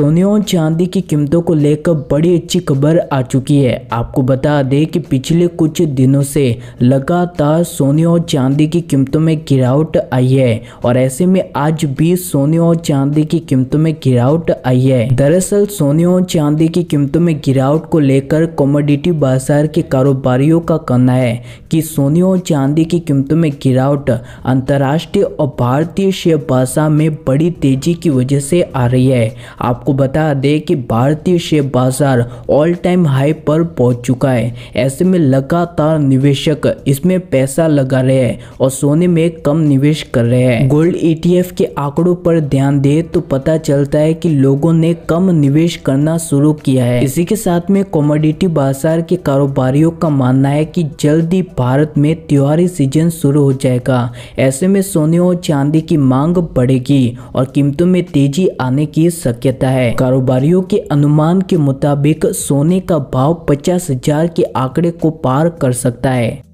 सोने और चांदी की कीमतों को लेकर बड़ी अच्छी खबर आ चुकी है आपको बता दें कि पिछले कुछ दिनों से लगातार सोने और चांदी की कीमतों में गिरावट आई है और ऐसे में आज भी सोने और चांदी की कीमतों में गिरावट आई है दरअसल सोने और चांदी की कीमतों में गिरावट को लेकर कॉमोडिटी बाजार के कारोबारियों का कहना है कि सोने और चांदी की कीमतों में गिरावट अंतर्राष्ट्रीय और भारतीय शेयर बाजार में बड़ी तेजी की वजह से आ रही है आपको आपको बता दें कि भारतीय शेयर बाजार ऑल टाइम हाई पर पहुंच चुका है ऐसे में लगातार निवेशक इसमें पैसा लगा रहे हैं और सोने में कम निवेश कर रहे हैं गोल्ड ईटीएफ e के आंकड़ों पर ध्यान दे तो पता चलता है कि लोगों ने कम निवेश करना शुरू किया है इसी के साथ में कॉमोडिटी बाजार के कारोबारियों का मानना है कि जल्दी भारत में त्योहारी सीजन शुरू हो जाएगा ऐसे में सोने और चांदी की मांग बढ़ेगी और कीमतों में तेजी आने की शक्यता है कारोबारियों के अनुमान के मुताबिक सोने का भाव पचास हजार के आंकड़े को पार कर सकता है